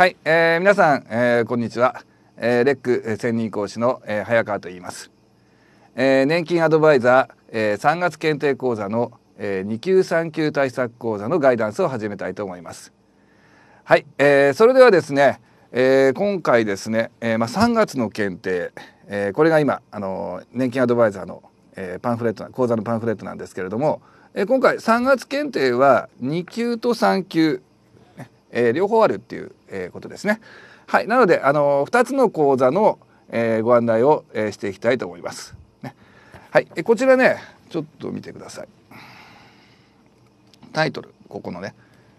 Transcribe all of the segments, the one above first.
はい、えー、皆さん、えー、こんにちは、えー、レック専任講師の、えー、早川と言います、えー、年金アドバイザー、えー、3月検定講座の、えー、2級3級対策講座のガイダンスを始めたいと思いますはい、えー、それではですね、えー、今回ですね、えー、まあ3月の検定、えー、これが今あの年金アドバイザーの、えー、パンフレット講座のパンフレットなんですけれども、えー、今回3月検定は2級と3級えー、両方あるっていう、えー、ことですね。はい、なので、あのー、2つの講座の、えー、ご案内を、えー、していきたいと思います。ね、はい、えこちらねちょっと見てください。タイトルここのね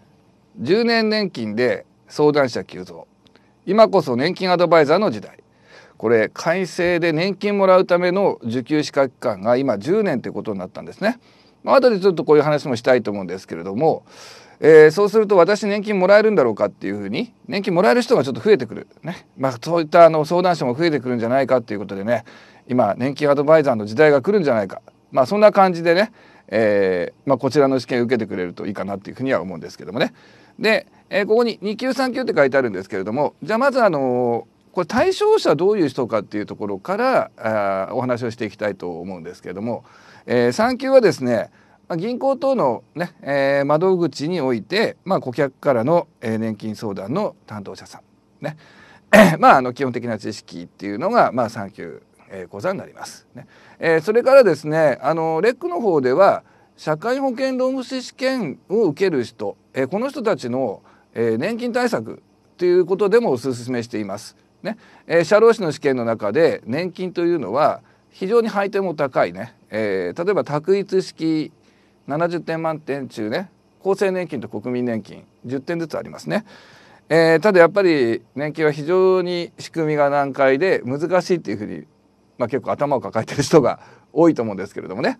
「10年年金で相談者急増今こそ年金アドバイザーの時代」これ改正で年金もらうための受給資格期間が今10年ということになったんですね。まあ後でちょっとこういう話もしたいと思うんですけれどもえー、そうすると私年金もらえるんだろうかっていうふうに年金もらえる人がちょっと増えてくる、ねまあ、そういったあの相談者も増えてくるんじゃないかっていうことでね今年金アドバイザーの時代が来るんじゃないか、まあ、そんな感じでね、えーまあ、こちらの試験受けてくれるといいかなっていうふうには思うんですけどもね。で、えー、ここに2級3級って書いてあるんですけれどもじゃあまずあのこれ対象者どういう人かっていうところからあお話をしていきたいと思うんですけれども、えー、3級はですねまあ、銀行等のね、えー、窓口において、まあ、顧客からの、えー、年金相談の担当者さんね まああの基本的な知識っていうのが、まあ、産休、えー、講座になります、ねえー、それからですねあのレックの方では社会保険労務士試験を受ける人、えー、この人たちの、えー、年金対策ということでもお勧めしています。ねえー、社労士の試験の中で年金というのは非常に配点も高いね、えー、例えば択一式70点満点中ね厚生年金と国民年金10点ずつありますね。えー、ただやっぱり年金は非常に仕組みが難解で難しいっていうふうに、まあ、結構頭を抱えてる人が多いと思うんですけれどもね。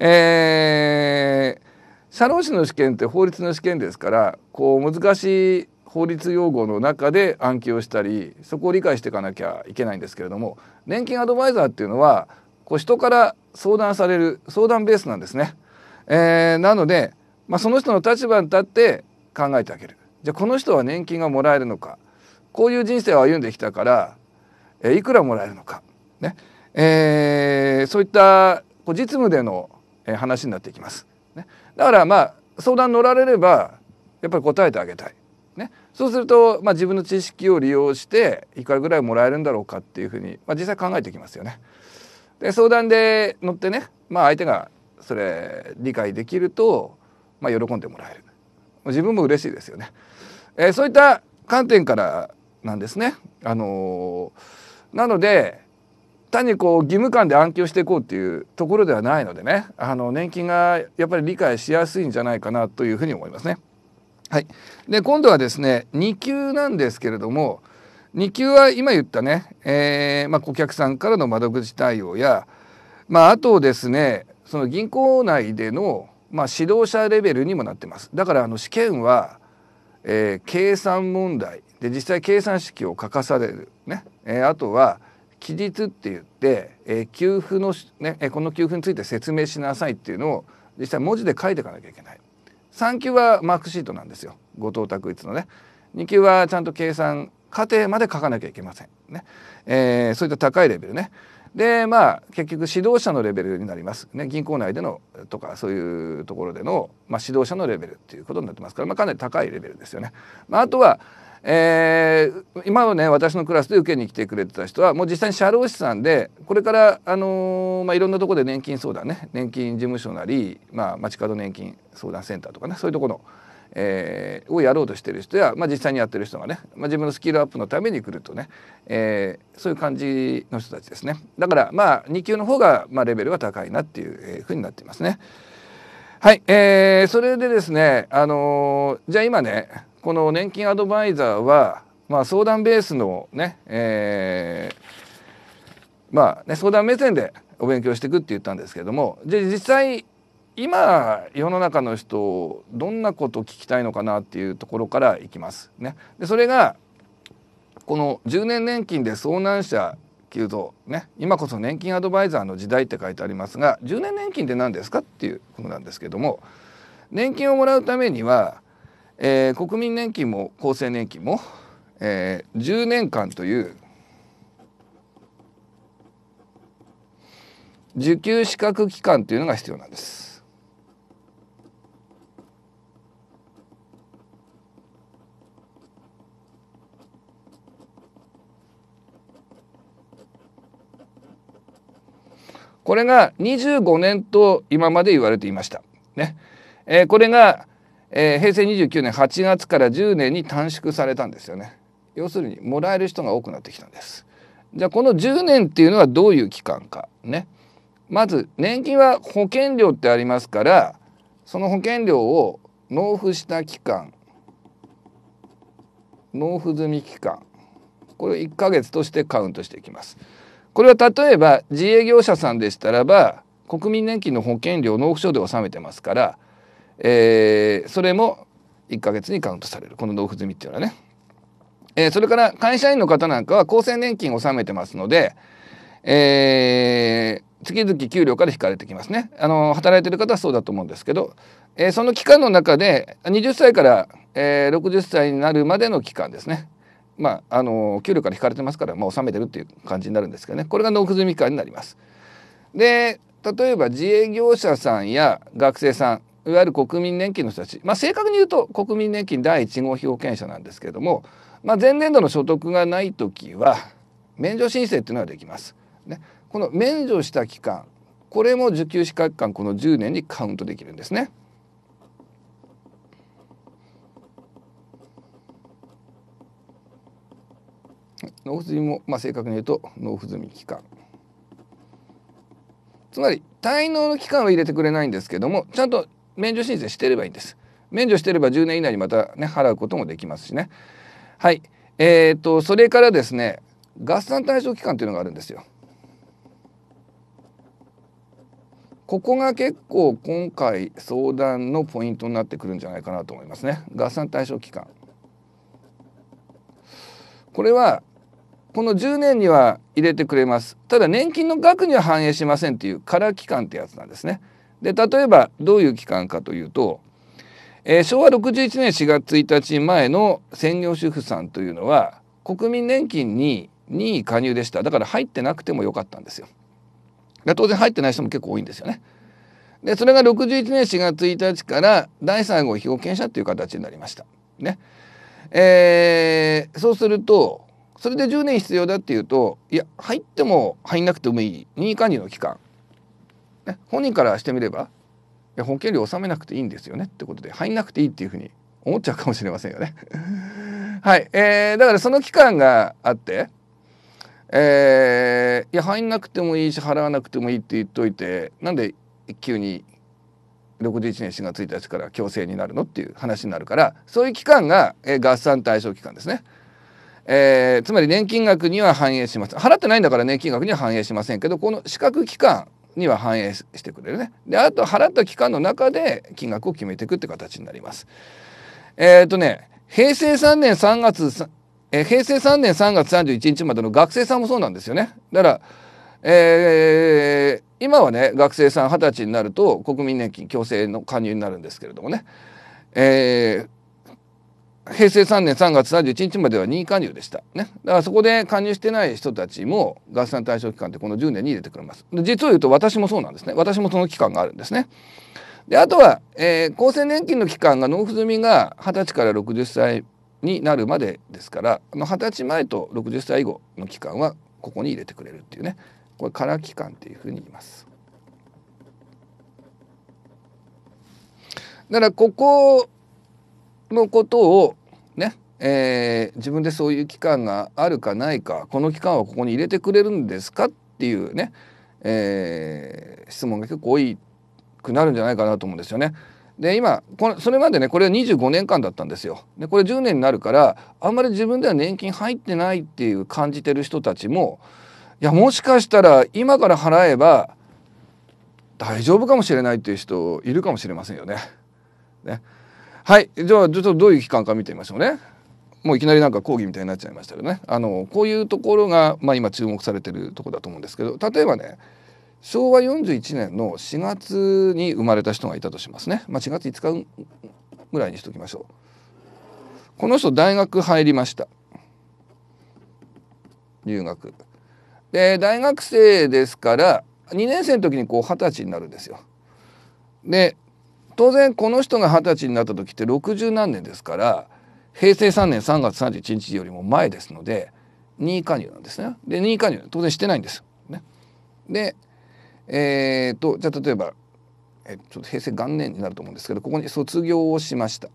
えー、社労士の試験って法律の試験ですからこう難しい法律用語の中で暗記をしたりそこを理解していかなきゃいけないんですけれども年金アドバイザーっていうのはこう人から相談される相談ベースなんですね。えー、なので、まあ、その人の立場に立って考えてあげるじゃあこの人は年金がもらえるのかこういう人生を歩んできたから、えー、いくらもらえるのか、ねえー、そういったこう実務での、えー、話になっていきます。ね、だからまあ相談乗られればやっぱり答えてあげたい。ね、そうすると、まあ、自分の知識を利用していくらぐらいもらえるんだろうかっていうふうに、まあ、実際考えていきますよね。で相談で乗ってね、まあ、相手がそれ理解できると、まあ、喜んでもらえる自分も嬉しいですよね、えー、そういった観点からなんですね。あのー、なので単にこう義務感で暗記をしていこうっていうところではないのでねあの年金がやっぱり理解しやすいんじゃないかなというふうに思いますね。はい、で今度はですね2級なんですけれども2級は今言ったね、えー、まあ、顧客さんからの窓口対応や、まあ、あとですねその銀行内での、まあ、指導者レベルにもなってます。だからあの試験は、えー、計算問題で実際計算式を書かされる、ねえー、あとは期日って言って、えー、給付の、ね、この給付について説明しなさいっていうのを実際文字で書いていかなきゃいけない。3級はマークシートなんですよ後藤拓一のね。2級はちゃんと計算過程まで書かなきゃいけません。ねえー、そういった高いレベルね。でまあ結局指導者のレベルになります、ね、銀行内でのとかそういうところでの、まあ、指導者のレベルっていうことになってますから、まあ、かなり高いレベルですよね。まあ、あとはえー、今のね私のクラスで受けに来てくれてた人はもう実際に社労士さんでこれから、あのー、まあ、いろんなところで年金相談ね年金事務所なり、まあ、街角年金相談センターとかねそういうところのえー、をやろうとしてる人や、まあ、実際にやってる人がね、まあ、自分のスキルアップのために来るとね、えー、そういう感じの人たちですねだからまあ2級の方が、まあ、レベルは高いなっていうふうになっていますね。はい、えー、それでですね、あのー、じゃあ今ねこの年金アドバイザーは、まあ、相談ベースのね、えー、まあね相談目線でお勉強していくって言ったんですけどもじゃあ実際今世の中の人どんなことを聞きたいのかなっていうところからいきます。ね、でそれがこの10年年金で遭難者急増、ね、今こそ年金アドバイザーの時代って書いてありますが10年年金って何ですかっていうことなんですけども年金をもらうためには、えー、国民年金も厚生年金も、えー、10年間という受給資格期間というのが必要なんです。これが25年と今まで言われていました。ねえー、これが、えー、平成29年8月から10年に短縮されたんですよね。要するにもらえる人が多くなってきたんです。じゃあこの10年っていうのはどういう期間かね。まず年金は保険料ってありますからその保険料を納付した期間納付済み期間これを1ヶ月としてカウントしていきます。これは例えば自営業者さんでしたらば国民年金の保険料納付書で納めてますから、えー、それも1ヶ月にカウントされるこの納付済みっていうのはね。えー、それから会社員の方なんかは厚生年金を納めてますので、えー、月々給料から引かれてきますね。あの働いてる方はそうだと思うんですけど、えー、その期間の中で20歳から、えー、60歳になるまでの期間ですね。まあ、あの給料から引かれてますから、まあ、納めてるっていう感じになるんですけどねこれが納付済み期になります。で例えば自営業者さんや学生さんいわゆる国民年金の人たち、まあ、正確に言うと国民年金第1号被保険者なんですけれども、まあ、前年度の所得がない時は免除申請っていうのはできます。ね、この免除した期間これも受給資格間この10年にカウントできるんですね。納付済みも、まあ、正確に言うと納付済み期間つまり滞納の期間は入れてくれないんですけどもちゃんと免除申請してればいいんです免除してれば10年以内にまたね払うこともできますしねはいえーと、とそれからですね合算対象期間というのがあるんですよここが結構今回相談のポイントになってくるんじゃないかなと思いますね合算対象期間これはこの10年には入れてくれますただ年金の額には反映しませんっていう空期間ってやつなんですね。で例えばどういう期間かというと、えー、昭和61年4月1日前の専業主婦さんというのは国民年金に任意加入でしただから入ってなくてもよかったんですよ。当然入ってない人も結構多いんですよね。でそれが61年4月1日から第3号被保険者という形になりました。ねえー、そうするとそれで10年必要だっていうといや入っても入んなくてもいい任意管理の期間、ね、本人からしてみれば保険料納めなくていいんですよねってことで入んなくていいっていうふうに思っちゃうかもしれませんよね。はい、えー、だからその期間があって、えー、いや入んなくてもいいし払わなくてもいいって言っといてなんで急に61年4月1日から強制になるのっていう話になるからそういう期間が、えー、合算対象期間ですね。えー、つまり年金額には反映します払ってないんだから年金額には反映しませんけどこの資格期間には反映してくれるねであと払った期間の中で金額を決めていくって形になります。えっ、ー、とね平成3年3月、えー、平成3年3月31日までの学生さんもそうなんですよね。だからえー、今はね学生さん二十歳になると国民年金強制の加入になるんですけれどもね、えー、平成3年3月31日までは任意加入でした、ね、だからそこで加入してない人たちも合算対象期間ってこの10年に入れてくれますで実を言うと私もそうなんですね私もその期間があるんですねであとは、えー、厚生年金の期間が納付済みが20歳から60歳になるまでですから二十歳前と60歳以後の期間はここに入れてくれるっていうねこれ空期間っていうふうに言います。だからここのことをね、えー、自分でそういう期間があるかないかこの期間はここに入れてくれるんですかっていうね、えー、質問が結構多くなるんじゃないかなと思うんですよね。で今これそれまでねこれは25年間だったんですよ。でこれ10年になるからあんまり自分では年金入ってないっていう感じてる人たちもいやもしかしたら今から払えば大丈夫かもしれないっていう人いるかもしれませんよね。ねはいじゃあちょっとどういう期間か見てみましょうね。もういきなりなんか講義みたいになっちゃいましたけどねあのこういうところが、まあ、今注目されてるとこだと思うんですけど例えばね昭和41年の4月に生まれた人がいたとしますね、まあ、4月5日ぐらいにしておきましょうこの人大学入りました留学で大学生ですから2年生の時にこう20歳になるんですよで当然この人が二十歳になった時って60何年ですから平成3年3月31日よりも前ですので任意加入なんですね。で任意加入当然してないんです。ね、でえーと、とじゃあ例えばえちょっと平成元年になると思うんですけどここに卒業をしました。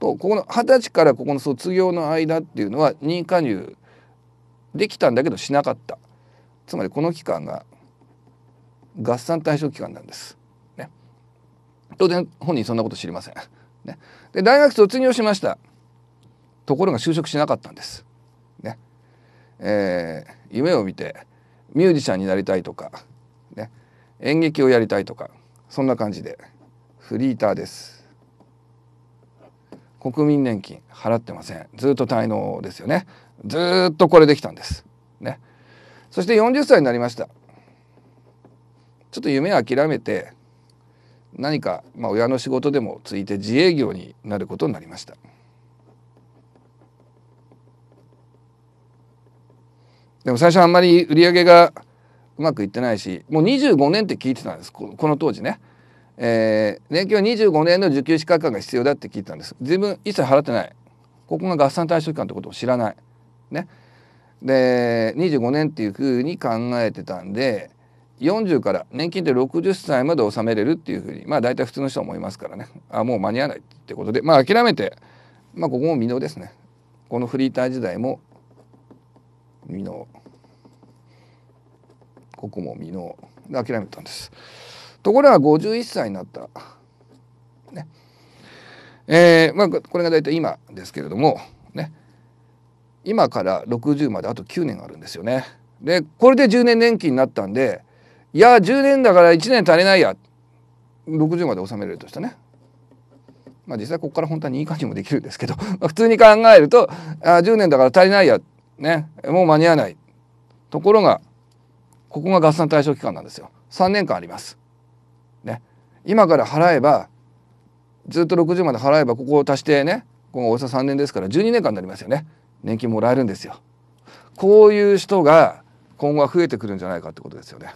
とここの二十歳からここの卒業の間っていうのは任意加入できたんだけどしなかったつまりこの期間が合算対象期間なんです。当然本人そんなこと知りません。ね、で大学卒業しましたところが就職しなかったんです。ねえー、夢を見てミュージシャンになりたいとか、ね、演劇をやりたいとかそんな感じでフリーターです。国民年金払ってませんずっと滞納ですよねずっとこれできたんですねそして40歳になりましたちょっと夢諦めて何か、まあ、親の仕事でもついて自営業になることになりました。でも最初あんまり売り上げがうまくいってないしもう25年って聞いてたんですこの当時ね、えー、年金は25年の受給資格が必要だって聞いたんです自分一切払ってないここが合算対象期間ってことを知らないねで25年っていうふうに考えてたんで40から年金で60歳まで納めれるっていうふうにまあ大体普通の人は思いますからねあもう間に合わないってことでまあ諦めて、まあ、ここも未納ですねこのフリーター時代も未納ここも未納で諦めたんですところが51歳になったねえー、まあこれが大体今ですけれどもね今から60まであと9年あるんですよね。でこれで10年年金になったんでいや10年だから1年足りないや60まで納めれるとしたねまあ実際ここから本当にいい感じもできるんですけど 普通に考えるとあ10年だから足りないやねもう間に合わないところがここが合算対象期間なんですよ3年間あります。ね、今から払えばずっと60まで払えばここを足してね今後およそ3年ですから12年間になりますよね年金もらえるんですよこういう人が今後は増えてくるんじゃないかってことですよね。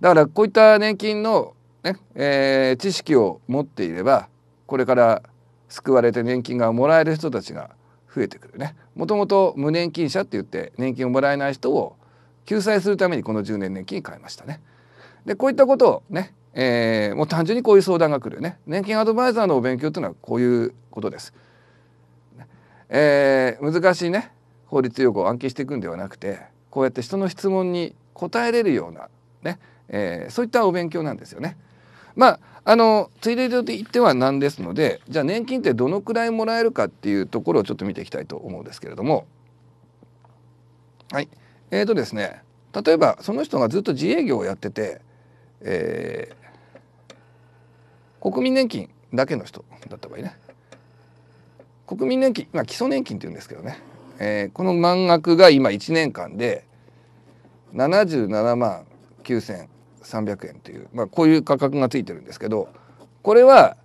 だからこういった年金のね、えー、知識を持っていればこれから救われて年金がもらえる人たちが増えてくるねもともと無年金者って言って年金をもらえない人を救済するためにこの10年年金変えましたね。でこういったことをね、えー、もう単純にこういう相談が来るよね年金アドバイザーのお勉強というのはこういうことです。えー、難しいね法律用語を暗記していくんではなくてこうやって人の質問に答えれるようなねえー、そういったお勉強なんですよね。まああのついでと言ってはなんですのでじゃあ年金ってどのくらいもらえるかっていうところをちょっと見ていきたいと思うんですけれどもはいえーとですね例えばその人がずっと自営業をやってて、えー、国民年金だけの人だった場合ね国民年金、まあ、基礎年金っていうんですけどね、えー、この満額が今1年間で77万9,000 300円という、まあ、こういう価格がついてるんですけどこれは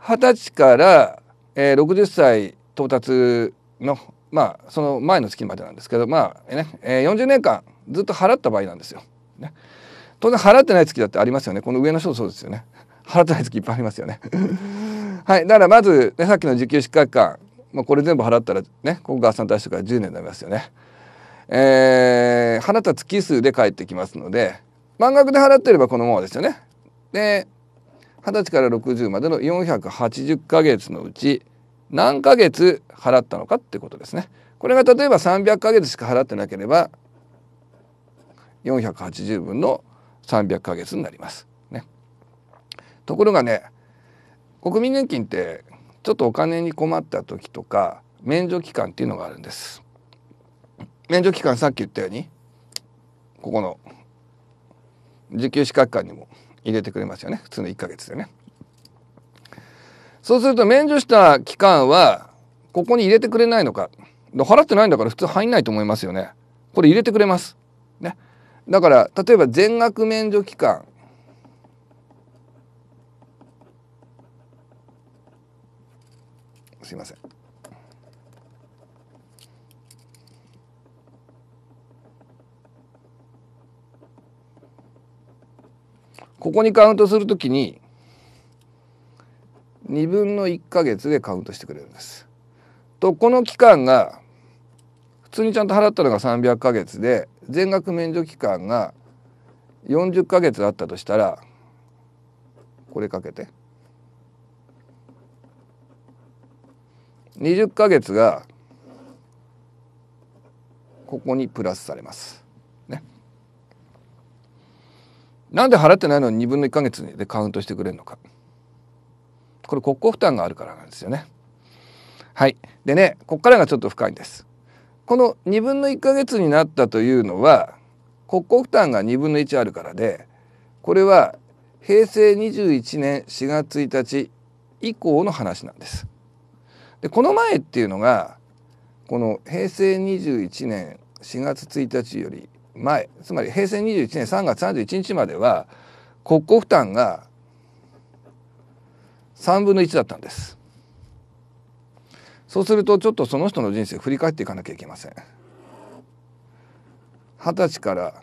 二十歳から、えー、60歳到達のまあその前の月までなんですけどまあね、えー、40年間ずっと払った場合なんですよ。ね、当然払ってない月だってありますよねこの上の人そうですよね。払ってない月いっぱいありますよね。はい、だからまず、ね、さっきの受給失格感、まあ、これ全部払ったらねここが合算対象から10年になりますよね。えー、払った月数で返ってきますので満額で払ってればこのままですよね。で20歳から60までの480ヶ月のうち何ヶ月払ったのかってことですね。これが例えば300ヶ月しか払ってなければ480分の300ヶ月になります。ね、ところがね国民年金ってちょっとお金に困った時とか免除期間っていうのがあるんです。免除期間さっき言ったようにここの受給資格官にも入れてくれますよね普通の1ヶ月でね。そうすると免除した期間はここに入れてくれないのか払ってないんだから普通入んないと思いますよね。これ入れてくれます。ね、だから例えば全額免除期間すいませんここにカウントするときに2分の1ヶ月でカウントしてくれるんです。とこの期間が普通にちゃんと払ったのが300ヶ月で全額免除期間が40ヶ月あったとしたらこれかけて20ヶ月がここにプラスされます。なんで払ってないのに2分の1ヶ月でカウントしてくれるのかこれ国庫負担があるからなんですよね。はい、でねここからがちょっと深いんです。この2分の1ヶ月になったというのは国庫負担が2分の1あるからでこれは平成21年4月1日以降の話なんです。でこの前っていうのがこの平成21年4月1日より前つまり平成21年3月31日までは国庫負担が3分の1だったんです。そうするとちょっとその人の人生振り返っていかなきゃいけません。二十歳から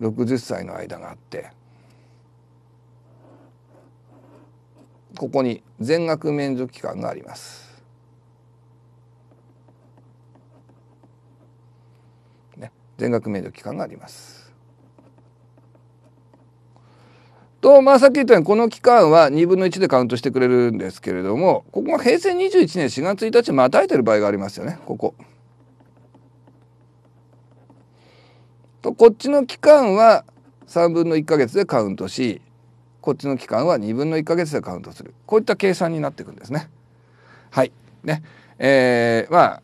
60歳の間があってここに全額免除期間があります。全額免除期間があります。とまあ、さっき言ったようにこの期間は2分の1でカウントしてくれるんですけれどもここが平成21年4月1日またいてる場合がありますよねここ。とこっちの期間は3分の1ヶ月でカウントしこっちの期間は2分の1ヶ月でカウントするこういった計算になっていくんですね。はいねえー、まあ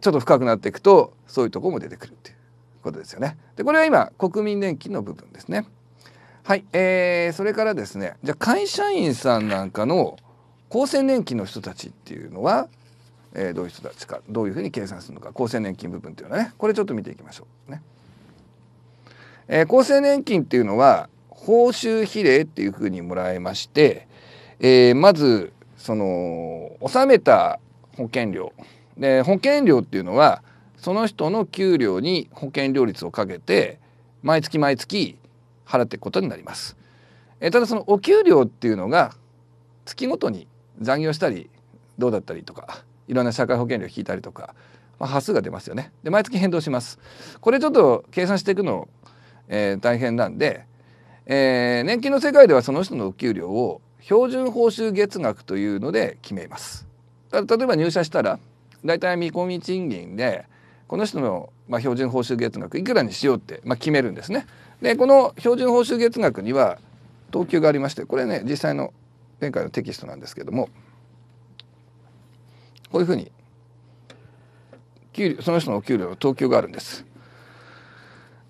ちょっと深くなっていくとそういうとこも出てくるっていう。ことですよね。でこれは今国民年金の部分ですね。はい、えー、それからですねじゃあ会社員さんなんかの厚生年金の人たちっていうのは、えー、どういう人たちかどういうふうに計算するのか厚生年金部分っていうのはねこれちょっと見ていきましょうね。えー、厚生年金っていうのは報酬比例っていうふうにもらえまして、えー、まずその納めた保険料で保険料っていうのはその人の給料に保険料率をかけて毎月毎月払っていくことになります。えただそのお給料っていうのが月ごとに残業したりどうだったりとかいろんな社会保険料引いたりとか、まあ、波数が出ますよねで毎月変動しますこれちょっと計算していくの、えー、大変なんで、えー、年金の世界ではその人のお給料を標準報酬月額というので決めます例えば入社したらだいたい見込み賃金でこの人の、まあ、標準報酬月額いくらにしようって、まあ、決めるんですね。でこの標準報酬月額には等級がありましてこれね実際の前回のテキストなんですけどもこういうふうに給料その人のお給料の等級があるんです。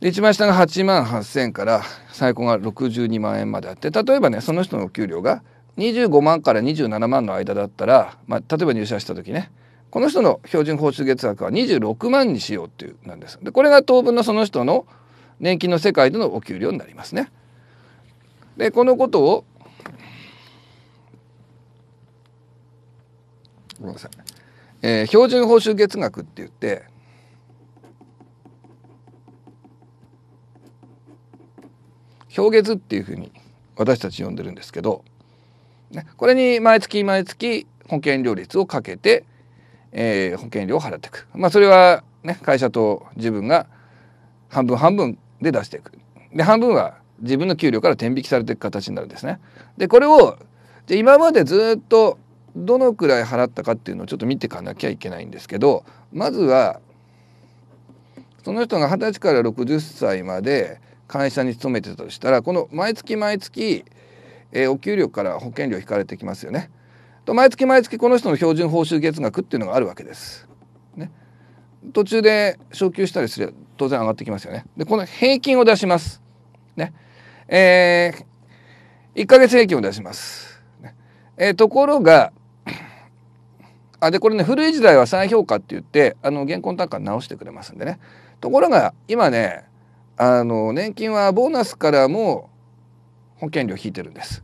で一番下が8万8,000円から最高が62万円まであって例えばねその人のお給料が25万から27万の間だったら、まあ、例えば入社した時ねこの人の標準報酬月額は26万にしようっていうなんです。でこれが当分のその人の年金の世界でのお給料になりますね。でこのことをごめんなさい、えー、標準報酬月額って言って表月っていうふうに私たち呼んでるんですけど、ね、これに毎月毎月保険料率をかけてえー、保険料を払っていく。まあ、それは、ね、会社と自分が半分半分で出していく。で、半分は自分の給料から転引きされていく形になるんですね。で、これを、じゃ今までずっとどのくらい払ったかっていうのをちょっと見ていかなきゃいけないんですけど、まずは、その人が二十歳から60歳まで会社に勤めてたとしたら、この毎月毎月、えー、お給料から保険料引かれてきますよね。と毎月毎月この人の標準報酬月額っていうのがあるわけです。ね、途中で昇給したりすれば当然上がってきますよね。でこの平均を出します。ねえー、1ヶ月平均を出します。ね、えー、ところがあでこれね古い時代は再評価って言ってあの現行単価直してくれますんでねところが今ねあの年金はボーナスからも保険料引いてるんです。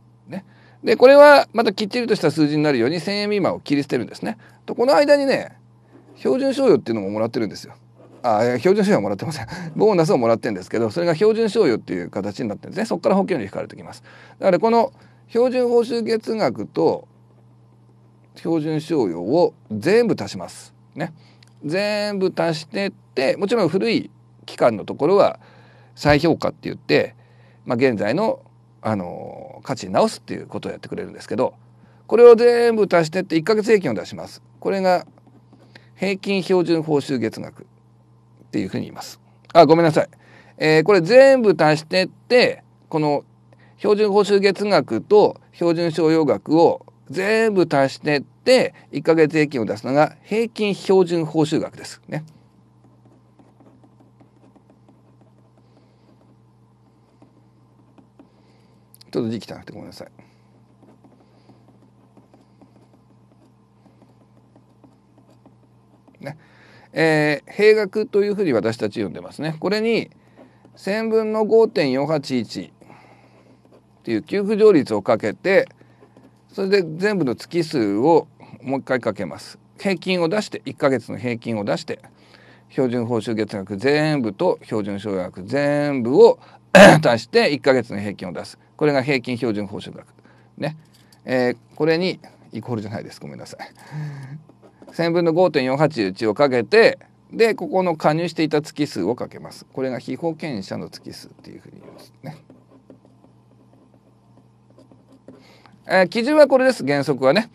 でこれはまたきっちりとした数字になるように1,000円未満を切り捨てるんですね。とこの間にね標準賞与っていうのももらってるんですよ。あ標準賞与はもらってません。ボーナスをもらってるんですけどそれが標準賞与っていう形になってるんですね。そこから保険料引かれてきます。だからこの標準報酬月額と標準賞与を全部足します。ね。全部足してってもちろん古い期間のところは再評価って言って、まあ、現在のあの価値に直すっていうことをやってくれるんですけどこれを全部足してって1ヶ月平均を出します。これが平均標準報酬月額っていうふうに言います。あ、ごめんなさい。えー、これ全部足してって、この標準報酬月額と標準商用額を全部足してって、1ヶ月平均を出すのが平均標準報酬額です。ね。ちょっと字汚くてごめんなさい。ねえー、平学というふうに私たち呼んでますね。これに1000分の5.481っていう給付条率をかけてそれで全部の月数をもう一回かけます。平均を出して1ヶ月の平均を出して標準報酬月額全部と標準奨学額全部を足して1ヶ月の平均を出す。これが平均標準報酬額ね、えー、これにイコールじゃないですごめんなさい1000分の5.481をかけてでここの加入していた月数をかけますこれが被保険者の月数っていうふうに言いますね、えー、基準はこれです原則はね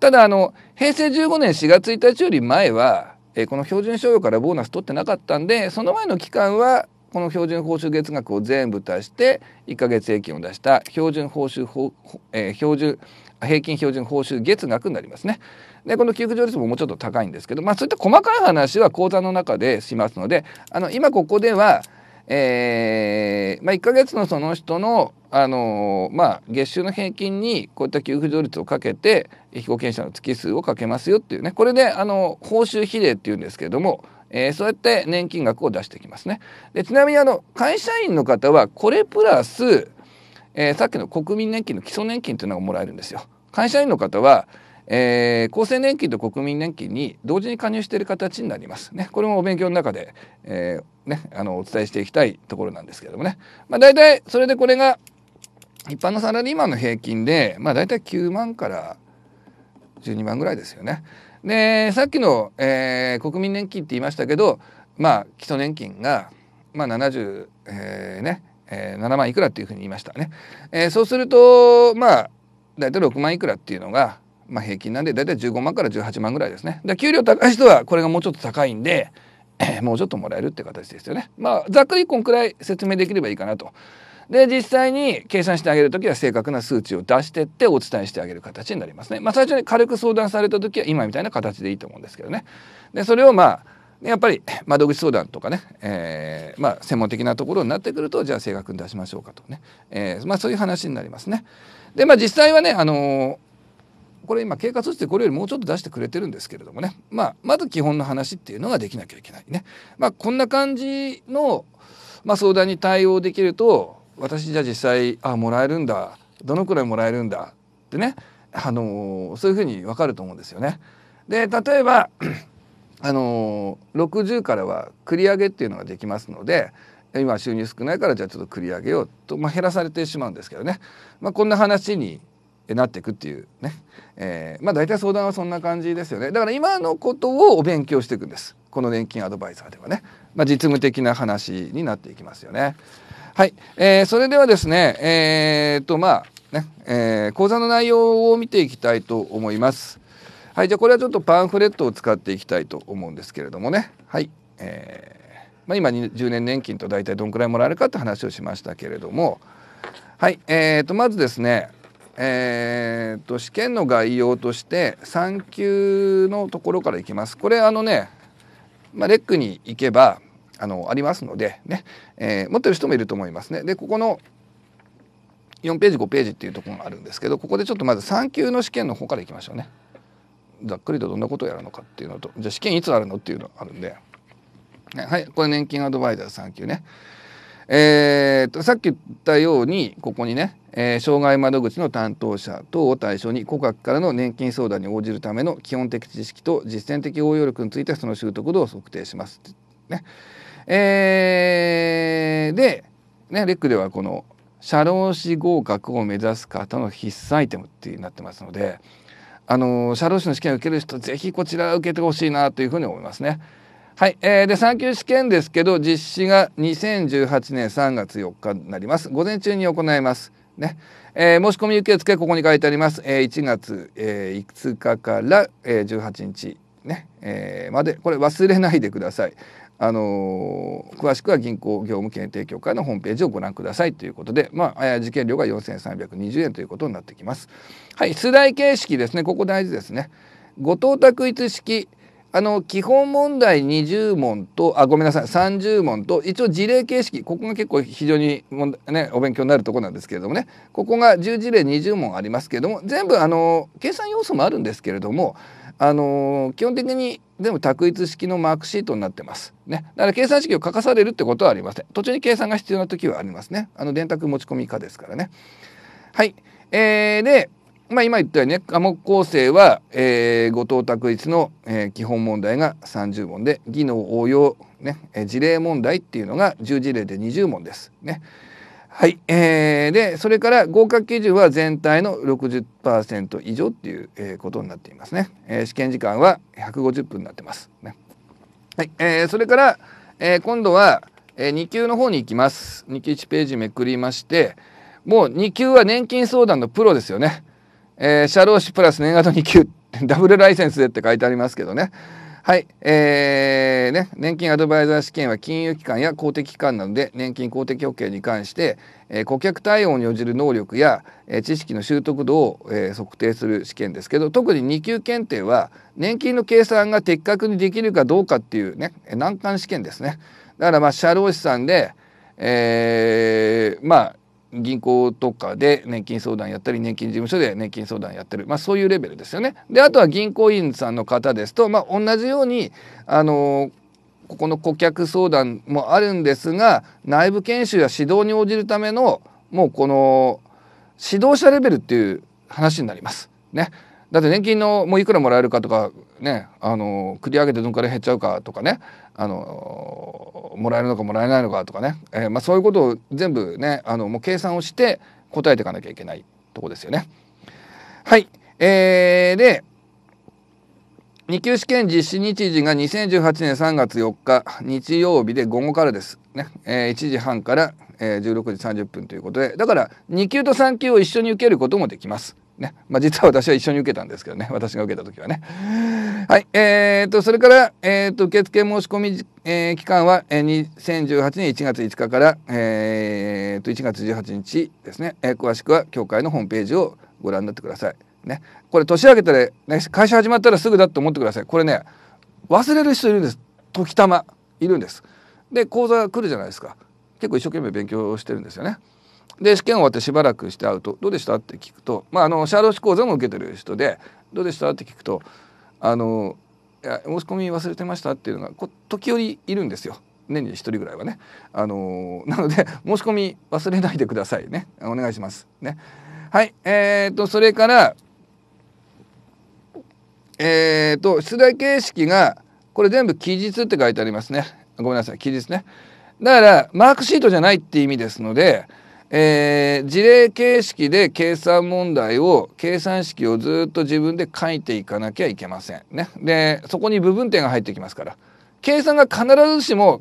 ただあの平成15年4月1日より前は、えー、この標準商用からボーナス取ってなかったんでその前の期間はこの標準報酬月額を全部足して1ヶ月平均を出した標準報酬報、えー、標準平均標準報酬月額になりますね。でこの給付上率ももうちょっと高いんですけど、まあ、そういった細かい話は講座の中でしますのであの今ここでは、えーまあ、1ヶ月のその人の、あのー、まあ、月収の平均にこういった給付上率をかけて被保険者の月数をかけますよっていうねこれであの報酬比例っていうんですけどもえー、そうやって年金額を出してきますね。でちなみにあの会社員の方はこれプラス、えー、さっきの国民年金の基礎年金というのがもらえるんですよ。会社員の方は、えー、厚生年金と国民年金に同時に加入している形になりますね。これもお勉強の中で、えー、ね、あのお伝えしていきたいところなんですけどもね。まあ、たいそれでこれが一般のサラリーマンの平均で、まあ、大体9万から12万ぐらいですよね。でさっきの、えー、国民年金って言いましたけど、まあ、基礎年金が、まあ、70、えー、ね、えー、7万いくらっていうふうに言いましたね。えー、そうするとまあ大体6万いくらっていうのが、まあ、平均なんで大体15万から18万ぐらいですね。で給料高い人はこれがもうちょっと高いんで、えー、もうちょっともらえるって形ですよね。まあざっくりこんくらい説明できればいいかなと。で実際に計算してあげる時は正確な数値を出してってお伝えしてあげる形になりますね。まあ、最初に軽く相談された時は今みたいな形でいいと思うんですけどね。でそれをまあやっぱり窓口相談とかね、えー、まあ、専門的なところになってくるとじゃあ正確に出しましょうかとね、えー、まあ、そういう話になりますね。でまあ実際はねあのー、これ今経過措置でこれよりもうちょっと出してくれてるんですけれどもね、まあ、まず基本の話っていうのができなきゃいけないね。まあ、こんな感じの、ま相談に対応できると私じゃあ実際あもらえるんだどのくらいもらえるんだってね、あのー、そういうふうに分かると思うんですよね。で例えば、あのー、60からは繰り上げっていうのができますので今収入少ないからじゃあちょっと繰り上げようと、まあ、減らされてしまうんですけどね、まあ、こんな話になっていくっていうね、えー、まあ大体相談はそんな感じですよねだから今のことをお勉強していくんですこの年金アドバイザーではね、まあ、実務的な話になっていきますよね。はい。えー、それではですね、えー、っと、まあ、ね、えー、講座の内容を見ていきたいと思います。はい、じゃあこれはちょっとパンフレットを使っていきたいと思うんですけれどもね。はい。えー、まあ、今10年年金と大体どんくらいもらえるかって話をしましたけれども、はい、えー、と、まずですね、えー、と試験の概要として3級のところからいきます。これあのね、まあ、レックに行けばあのありますのでね、えー、持ってる人もいると思いますね。でここの4ページ5ページっていうところがあるんですけどここでちょっとまず3級の試験の方からいきましょうね。ざっくりとどんなことをやるのかっていうのとじゃあ試験いつあるのっていうのがあるんで、はいこれ年金アドバイザー3級ね。えーと、とさっき言ったようにここにね、えー、障害窓口の担当者等を対象に顧客からの年金相談に応じるための基本的知識と実践的応用力についてその習得度を測定します。ねえー、で、ね、レックではこの社労士合格を目指す方の必須アイテムってなってますのであの社労士の試験を受ける人ぜひこちら受けてほしいなというふうに思いますね。はい、えー、で3級試験ですけど実施が2018年3月4日になります午前中に行います。ねえー、申し込み受付ここに書いてあります、えー、1月、えー、5日から、えー、18日ね、ねえー、までこれ忘れないでくださいあのー、詳しくは銀行業務検定協会のホームページをご覧くださいということで、まあ、受験料が4320円ということになってきます。はい、出題形式ですね。ここ大事ですね。ご答択一式。あの、基本問題20問と、あ、ごめんなさい、30問と、一応事例形式、ここが結構非常にね、お勉強になるとこなんですけれどもね、ここが10事例20問ありますけれども、全部、あの、計算要素もあるんですけれども、あの基本的に全部択一式のマークシートになってます。ね、だから計算式を書かされるってことはありません。途中に計算が必要な時はありますね。あの電卓持ち込み以ですからね。はい。えー、で、まあ、今言ったようにね科目構成は、えー、後藤択一の、えー、基本問題が30問で技能応用、ね、え事例問題っていうのが10事例で20問です。ねはい、えー、でそれから合格基準は全体の60%以上っていう、えー、ことになっていますね、えー、試験時間は150分になってます、ね、はい、えー、それから、えー、今度は、えー、2級の方に行きます2級1ページめくりましてもう2級は年金相談のプロですよね、えー、社労士プラス年賀と2級 ダブルライセンスでって書いてありますけどねはい、えーね、年金アドバイザー試験は金融機関や公的機関などで年金公的保険に関して、えー、顧客対応に応じる能力や、えー、知識の習得度を、えー、測定する試験ですけど特に2級検定は年金の計算が的確にできるかどうかっていうね難関試験ですね。だからまあ社労士さんで、えー、まあ銀行とかで年金相談やったり年金事務所で年金相談やってる、まあ、そういうレベルですよね。であとは銀行員さんの方ですと、まあ、同じようにあのここの顧客相談もあるんですが内部研修や指導に応じるためのもうこの指導者レベルっていう話になります。ね、だって年金のもういくらもらえるかとかねあの繰り上げてどんくらい減っちゃうかとかねあのもらえるのかもらえないのかとかね、えー、まあ、そういうことを全部ねあのもう計算をして答えていかなきゃいけないとこですよね。はい、えー、で2級試験実施日時が2018年3月4日日曜日で午後からですね、えー、1時半から、えー、16時30分ということでだから2級と3級を一緒に受けることもできます。ね。まあ、実は私は一緒に受けたんですけどね。私が受けた時はね。はい。えー、っと、それから、えー、っと、受付申し込み、えー、期間は、えー、2018年1月5日から、えー、っと、1月18日ですね。えー、詳しくは、協会のホームページをご覧になってください。ね。これ、年明けたら、ね、会社始まったらすぐだと思ってください。これね、忘れる人いるんです。時たま、いるんです。で、講座来るじゃないですか。結構一生懸命勉強してるんですよね。で試験終わってしばらくして会うと「どうでした?」って聞くと、まあ、あのシャーロッシュ講座も受けてる人で「どうでした?」って聞くと「あのいや申し込み忘れてました」っていうのがこ時折いるんですよ。年に1人ぐらいはね、あのなので 申し込み忘れないでくださいねお願いしますねはいえーと、それからえーと、出題形式がこれ全部記述って書いてありますねごめんなさい記述ねだからマークシートじゃないって意味ですのでえー、事例形式で計算問題を計算式をずっと自分で書いていかなきゃいけませんね。でそこに部分点が入ってきますから計算が必ずしも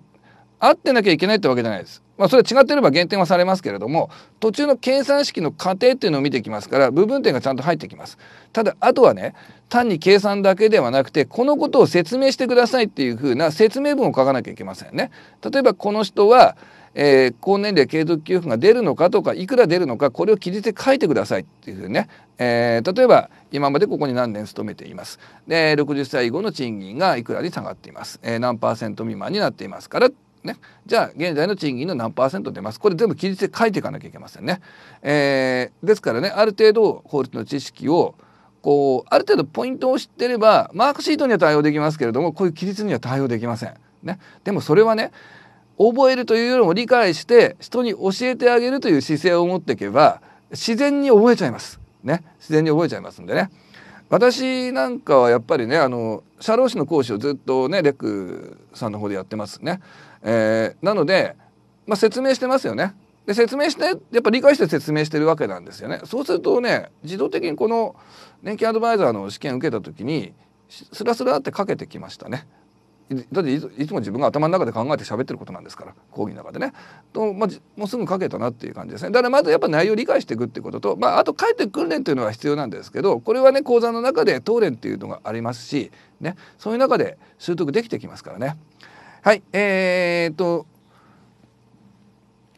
合ってなきゃいけないってわけじゃないです。まあ、それは違ってれば減点はされますけれども途中の計算式の過程っていうのを見てきますから部分点がちゃんと入ってきます。ただあとはね単に計算だけではなくてこのことを説明してくださいっていうふうな説明文を書かなきゃいけませんね。例えばこの人はえー、高年齢継続給付が出るのかとかいくら出るのかこれを規律で書いてくださいっていうふうにね、えー、例えば今までここに何年勤めていますで60歳以後の賃金がいくらに下がっています、えー、何パーセント未満になっていますからね、じゃあ現在の賃金の何パーセント出ますこれ全部規律で書いていかなきゃいけませんね。えー、ですからねある程度法律の知識をこうある程度ポイントを知ってればマークシートには対応できますけれどもこういう規律には対応できません。ね、でもそれはね覚えるというよりも理解して人に教えてあげるという姿勢を持っていけば自然に覚えちゃいます。ね、自然に覚えちゃいますんでね。私なんかはやっぱりねあの社労士の講師をずっとねレクさんの方でやってますね。えー、なので、まあ、説明してますよね。で説明してやっぱ理解して説明してるわけなんですよね。そうするとね自動的にこの年金アドバイザーの試験受けた時にスラスラってかけてきましたね。だっていつも自分が頭の中で考えて喋ってることなんですから講義の中でねと、まあ、もうすぐ書けたなっていう感じですねだからまずやっぱ内容を理解していくっていうことと、まあ、あと書いて訓練というのは必要なんですけどこれはね講座の中で当練っていうのがありますし、ね、そういう中で習得できてきますからね。はいえー、っと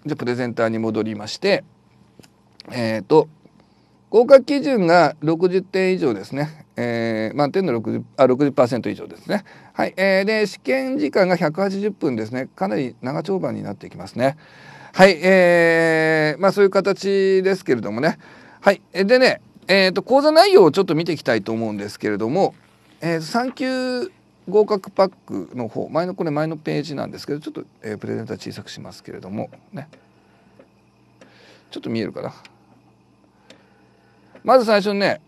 じゃプレゼンターに戻りましてえー、っと合格基準が60点以上ですね、えー、満点の 60%, あ60以上ですね。はい、えー、で試験時間が180分ですねかなり長丁場になってきますね。はい、えー、まあそういう形ですけれどもね。はい、でね、えーと、と講座内容をちょっと見ていきたいと思うんですけれども、えー、3級合格パックの方前のこれ前のページなんですけどちょっと、えー、プレゼンター小さくしますけれどもねちょっと見えるかな。まず最初にね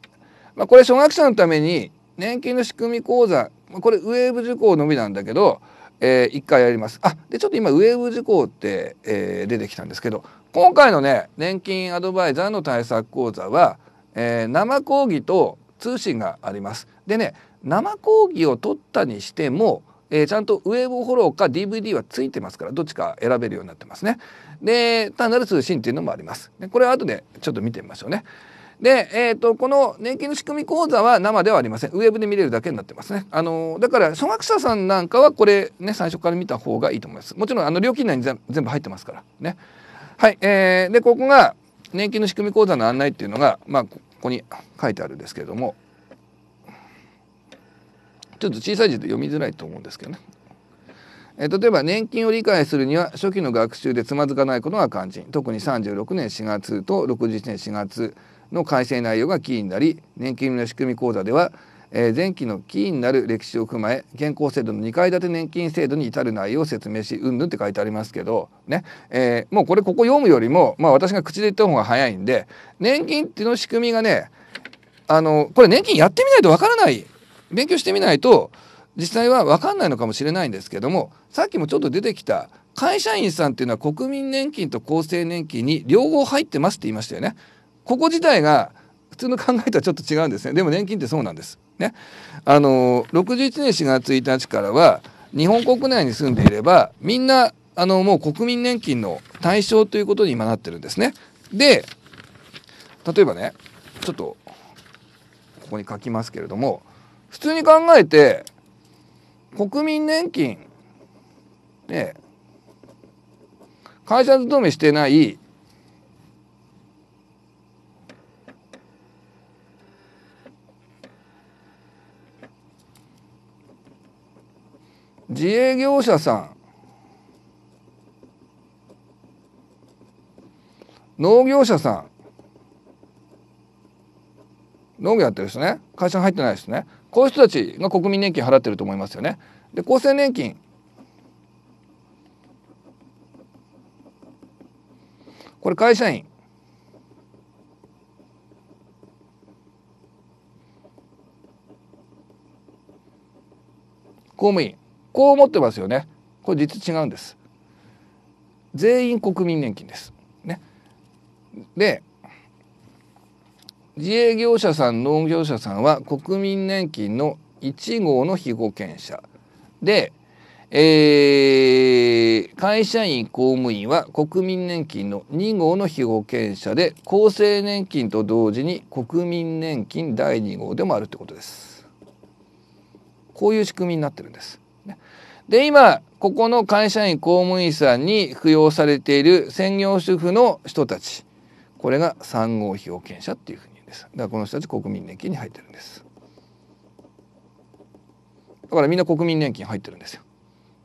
まあ、これ初学者のために年金の仕組み講座これウェーブ受講のみなんだけど、えー、1回やります。あでちょっと今ウェーブ受講って、えー、出てきたんですけど今回のね年金アドバイザーの対策講座は、えー、生講義と通信があります。でね生講義を取ったにしても、えー、ちゃんとウェブフォローか DVD はついてますからどっちか選べるようになってますね。で単なる通信っていうのもあります。でこれは後でちょっと見てみましょうね。で、えーと、この年金の仕組み講座は生ではありませんウェブで見れるだけになってますねあのだから初学者さんなんかはこれね最初から見た方がいいと思いますもちろんあの料金内に全部入ってますからねはい、えー、でここが年金の仕組み講座の案内っていうのがまあここに書いてあるんですけれどもちょっと小さい字で読みづらいと思うんですけどねえ例えば年金を理解するには初期の学習でつまずかないことが肝心特に36年4月と61年4月の改正内容がキーになり年金の仕組み講座では、えー、前期のキーになる歴史を踏まえ現行制度の2階建て年金制度に至る内容を説明しうんぬんって書いてありますけどね、えー、もうこれここ読むよりも、まあ、私が口で言った方が早いんで年金っていうの仕組みがねあのこれ年金やってみないとわからない勉強してみないと実際は分かんないのかもしれないんですけどもさっきもちょっと出てきた会社員さんっていうのは国民年金と厚生年金に両方入ってますって言いましたよね。ここ自体が普通の考えとはちょっと違うんですねでも年金ってそうなんです。ね、あの61年4月1日からは日本国内に住んでいればみんなあのもう国民年金の対象ということに今なってるんですね。で例えばねちょっとここに書きますけれども普通に考えて国民年金ね会社勤めしてない自営業者さん農業者さん農業やってる人ね会社に入ってないですねこういう人たちが国民年金払ってると思いますよね。で厚生年金これ会社員公務員こう思ってますよねこれ実違うんです全員国民年金ですねで自営業者さん農業者さんは国民年金の1号の被保険者で、えー、会社員公務員は国民年金の2号の被保険者で厚生年金と同時に国民年金第2号でもあるってことです。こういう仕組みになってるんです。で、今、ここの会社員公務員さんに扶養されている専業主婦の人たち。これが3号被保険者っていうふうに言うんです。だからこの人たち国民年金に入ってるんです。だからみんな国民年金入ってるんですよ。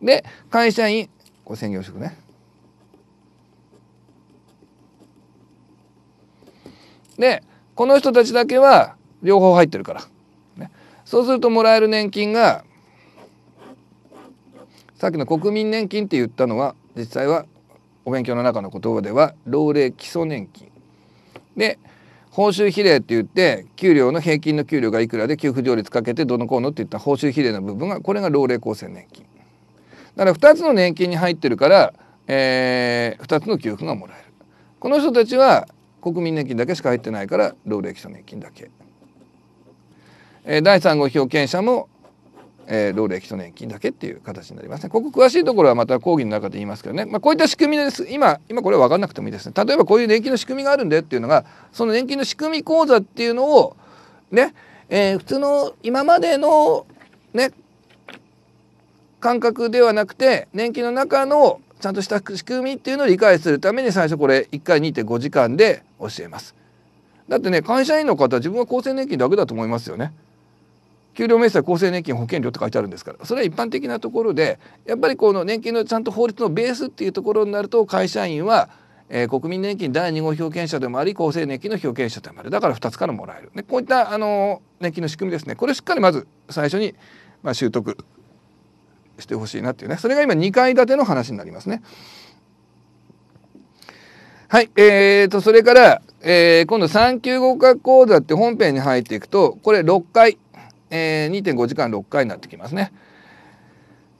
で、会社員、これ専業主婦ね。で、この人たちだけは両方入ってるから。ね、そうするともらえる年金がさっきの国民年金って言ったのは実際はお勉強の中の言葉では老齢基礎年金で報酬比例って言って給料の平均の給料がいくらで給付条率かけてどのこうのっていった報酬比例の部分がこれが老齢厚生年金だから2つの年金に入ってるから、えー、2つの給付がもらえるこの人たちは国民年金だけしか入ってないから老齢基礎年金だけ、えー、第3号被保険者もえー、齢基礎年金だけっていう形になりますね。ここ詳しいところはまた講義の中で言いますけどね、まあ、こういった仕組みです今今これは分かんなくてもいいですね例えばこういう年金の仕組みがあるんでっていうのがその年金の仕組み講座っていうのをね、えー、普通の今までのね感覚ではなくて年金の中のちゃんとした仕組みっていうのを理解するために最初これ1回2.5時間で教えます。だってね会社員の方自分は厚生年金だけだと思いますよね。給料明細厚生年金保険料って書いてあるんですからそれは一般的なところでやっぱりこの年金のちゃんと法律のベースっていうところになると会社員は、えー、国民年金第2号表権者でもあり厚生年金の表権者でもあるだから2つからもらえる、ね、こういったあの年金の仕組みですねこれしっかりまず最初に、まあ、習得してほしいなっていうねそれが今2階建ての話になりますね。はい、えーと、それから、えー、今度産休合格講座って本編に入っていくとこれ6回えー、2.5時間6回になってきますね。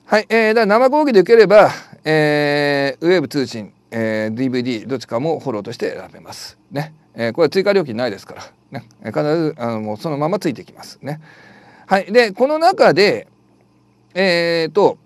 はい、えー、だ生講義で受ければ、えー、ウェブ通信、えー、DVD どっちかもフォローとして選べます。ね、えー、これ追加料金ないですから、ね、必ずあのもうそのままついてきますね。はい、でこの中でえっ、ー、と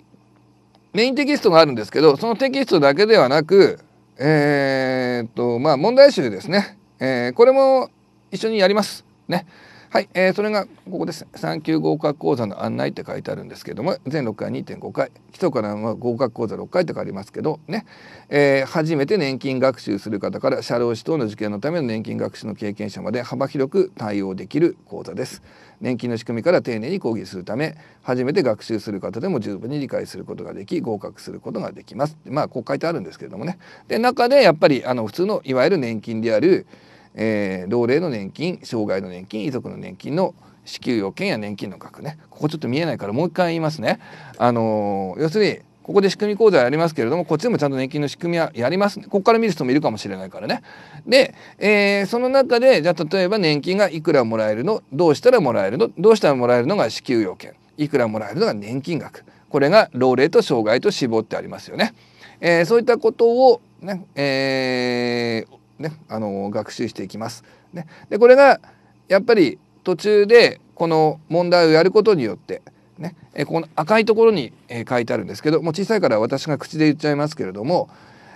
メインテキストがあるんですけどそのテキストだけではなくえっ、ー、とまあ問題集ですね、えー、これも一緒にやりますね。はい、えー、それがここです3級合格講座の案内って書いてあるんですけども全6回2.5回基礎から合格講座6回ってありますけどね、えー、初めて年金学習する方から社労士等の受験のための年金学習の経験者まで幅広く対応できる講座です年金の仕組みから丁寧に講義するため初めて学習する方でも十分に理解することができ合格することができますまあこう書いてあるんですけどもねで中でやっぱりあの普通のいわゆる年金であるえー、老齢の年金障害の年金遺族の年金の支給要件や年金の額ねここちょっと見えないからもう一回言いますね。あのー、要するにここで仕組み講座やりますけれどもこっちでもちゃんと年金の仕組みはやりますここから見る人もいるかもしれないからね。で、えー、その中でじゃあ例えば年金がいくらもらえるのどうしたらもらえるのどうしたらもらえるのが支給要件いくらもらえるのが年金額これが老齢と障害と死亡ってありますよね。えー、そういったことをね、ねえーね、あの学習していきます。ね、でこれがやっぱり途中でこの問題をやることによってね、えこの赤いところに、え書いてあるんですけどもう小さいから私が口で言っちゃいますけれども、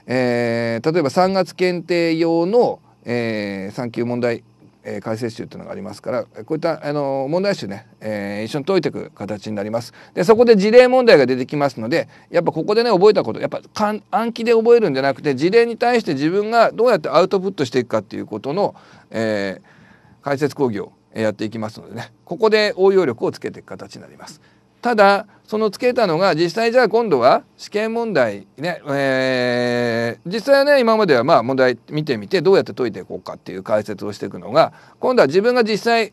えー、例えば3月検定用の、えー、3級問題えー、改正集というのがありますからこういったあの問題集ね、えー、一緒に解いていく形になります。でそこで事例問題が出てきますのでやっぱここでね覚えたことやっぱ暗記で覚えるんじゃなくて事例に対して自分がどうやってアウトプットしていくかっていうことの、えー、解説講義をやっていきますのでねここで応用力をつけていく形になります。ただそのつけたのが実際じゃあ今度は試験問題ね、えー、実際はね今まではまあ問題見てみてどうやって解いていこうかっていう解説をしていくのが今度は自分が実際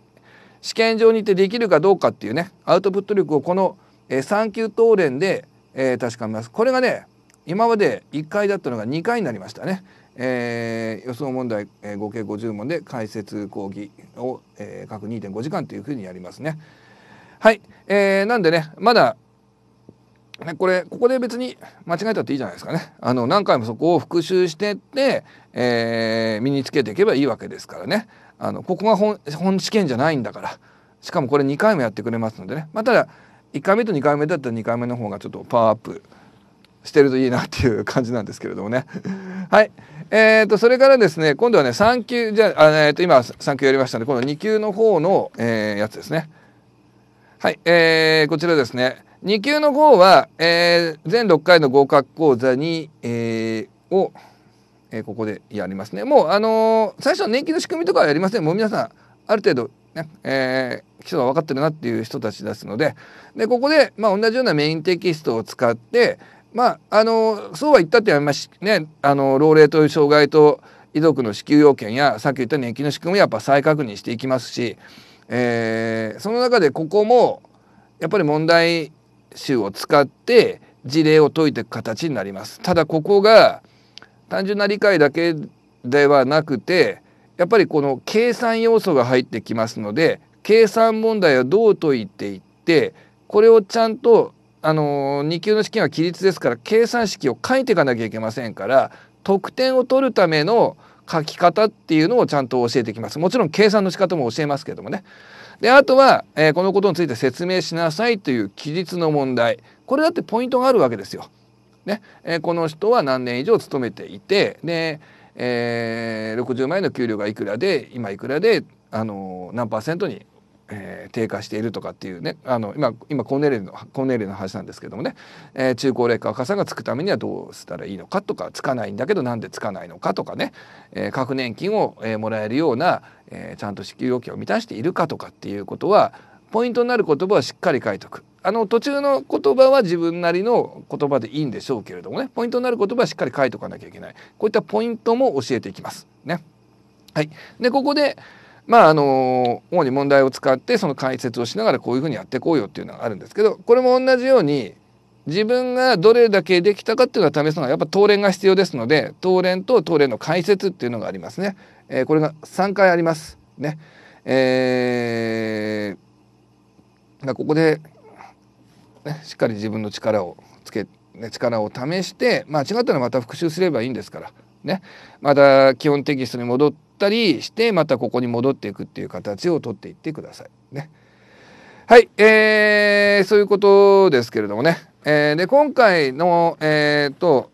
試験場に行ってできるかどうかっていうねアウトプット力をこの、3級答練で、えー、確かめます。これがね今まで1回だったのが2回になりましたね。えー、予想問題、えー、合計50問で解説講義を、えー、各2.5時間というふうにやりますね。はい。えー、なんでね、まだ、ね、これ、ここで別に間違えたっていいじゃないですかね。あの、何回もそこを復習してって、えー、身につけていけばいいわけですからね。あの、ここが本、本試験じゃないんだから。しかもこれ2回もやってくれますのでね。まあ、ただ、1回目と2回目だったら2回目の方がちょっとパワーアップしてるといいなっていう感じなんですけれどもね。はい。えー、と、それからですね、今度はね、3級、じゃあ、えー、と今3級やりましたので、この2級の方の、えー、やつですね。はい、えー、こちらですね。2級の方は、えー、全6回の合格講座に、えー、を、えー、ここでやりますね。もう、あのー、最初の年金の仕組みとかはやりません。もう皆さん、ある程度、ね、えー、基礎が分かってるなっていう人たちですので、で、ここで、まあ、同じようなメインテキストを使って、まあ、あのー、そうは言ったってやめまし、ね、あのー、老齢という障害と、遺族の支給要件や、さっき言った年金の仕組みはやっぱ再確認していきますし、えー、その中でここもやっぱり問題集を使って事例を解いていく形になります。ただここが単純な理解だけではなくてやっぱりこの計算要素が入ってきますので計算問題をどう解いていってこれをちゃんとあの2級の試験は規律ですから計算式を書いていかなきゃいけませんから得点を取るための書き方っていうのをちゃんと教えてきます。もちろん計算の仕方も教えますけどもね。であとは、えー、このことについて説明しなさいという記述の問題これだってポイントがあるわけですよ。ねえー、この人は何年以上勤めていてで、えー、60万円の給料がいくらで今いくらで、あの何パーセントにえー、低下しているとかっていうねあの今今コ年ネレの高年齢の話なんですけどもね、えー、中高齢化赤さがつくためにはどうしたらいいのかとかつかないんだけどなんでつかないのかとかね、えー、各年金を、えー、もらえるような、えー、ちゃんと支給要件を満たしているかとかっていうことはポイントになる言葉はしっかり書いとく。あの途中の言葉は自分なりの言葉でいいんでしょうけれどもねポイントになる言葉はしっかり書いとかなきゃいけないこういったポイントも教えていきますね。はい、でここでまああの主に問題を使ってその解説をしながらこういうふうにやっていこうよっていうのがあるんですけどこれも同じように自分がどれだけできたかっていうのは試すのはやっぱ当連が必要ですので当連と当連の解説っていうのがありますね。えー、これが3回ありますね。えー、ここで、ね、しっかり自分の力をつけ、ね、力を試して、まあ、違ったらまた復習すればいいんですから、ね、また基本テキストに戻ってったりしてまたここに戻っていくっていう形をとっていってくださいね。はい、えー、そういうことですけれどもね。えー、で今回のえー、っと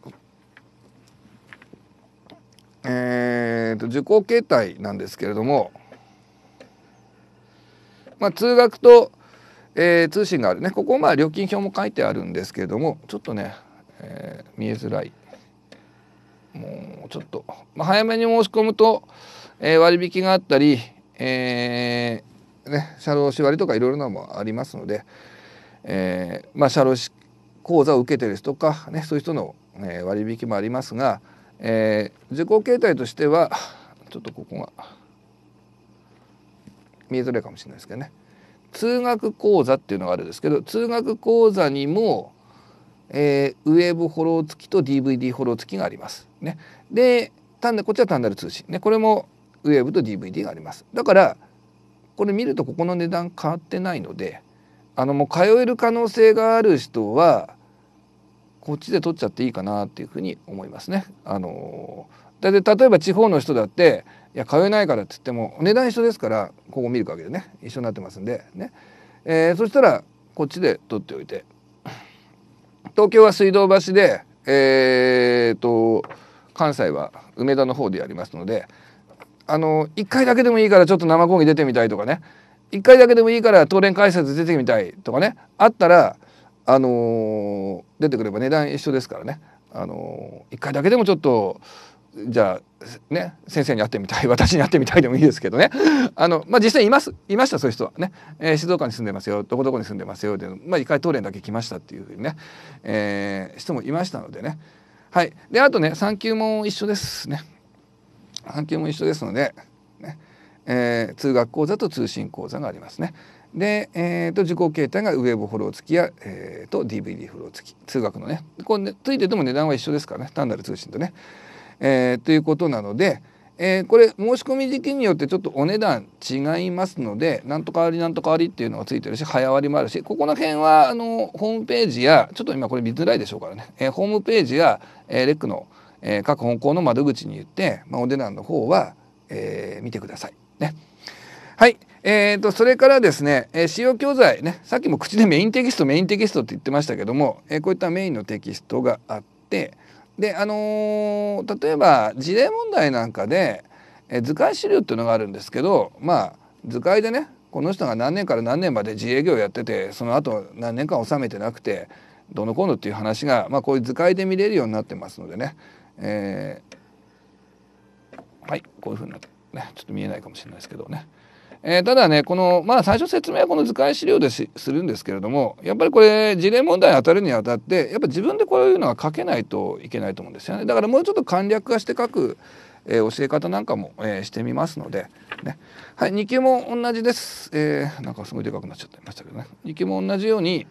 えー、っと受講形態なんですけれども、まあ、通学と、えー、通信があるねここまあ料金表も書いてあるんですけれどもちょっとね、えー、見えづらいもうちょっと、まあ、早めに申し込むとえー、割引があったり、えー、ね、社労士割とかいろいろなのもありますので、えー、まあ、社労士講座を受けてですとか、ね、そういう人の、え割引もありますが、え受講形態としてはちょっとここが見えづらいかもしれないですけどね通学講座っていうのがあるんですけど通学講座にも、えウェブフォロー付きと DVD フォロー付きがあります。ね、で単なこっちは単なる通信、ね、これもウェーブと DVD がありますだからこれ見るとここの値段変わってないのであのもう通える可能性がある人はこっちで取っちゃっていいかなっていうふうに思いますね。あのだって例えば地方の人だっていや通えないからって言っても値段一緒ですからここ見るけりね一緒になってますんでね、えー、そしたらこっちで取っておいて東京は水道橋でえー、っと関西は梅田の方でやりますのであの1回だけでもいいからちょっと生講義出てみたいとかね1回だけでもいいから東連解説出てみたいとかねあったら、あの出てくれば値段一緒ですからね、あのー、1回だけでもちょっとじゃあね先生に会ってみたい私に会ってみたいでもいいですけどねあの、まあ、実際いますいましたそういう人はね、えー、静岡に住んでますよどこどこに住んでますよで、まあ、1回東連だけ来ましたっていうふうにね、えー、人もいましたのでねはいであとね3級も一緒ですね。半径も一緒ですので、ねえー、通学講座と通信講座がありますね。で、えーと、受講形態がウェブフォロー付きや、えーと、DVD フォロー付き通学のねこれねついてても値段は一緒ですからね単なる通信とね。えー、ということなので、えー、これ申し込み時期によってちょっとお値段違いますのでなんとかりなんとかりっていうのがついてるし早割もあるしここの辺はあのホームページやちょっと今これ見づらいでしょうからね、えー、ホームページや、えー、レックの「えー、各本校の窓口に言って、まあ、お値段の方は、えー、見てください。ね。はい。えーと、それからですね、えー、使用教材ねさっきも口でメインテキストメインテキストって言ってましたけども、えー、こういったメインのテキストがあってで、あのー、例えば事例問題なんかで、えー、図解資料っていうのがあるんですけどまあ図解でねこの人が何年から何年まで自営業やっててその後何年間納めてなくてどのこうのっていう話が、まあ、こういう図解で見れるようになってますのでねえー、はいこういうふうになってねちょっと見えないかもしれないですけどね。えー、ただねこのまあ最初説明はこの図解資料でするんですけれどもやっぱりこれ事例問題に当たるにあたってやっぱ自分でこういうのは書けないといけないと思うんですよねだからもうちょっと簡略化して書く、えー、教え方なんかも、えー、してみますので、ね、はい2級も同じです、えー、なんかすごいでかくなっちゃってましたけどね2級も同じように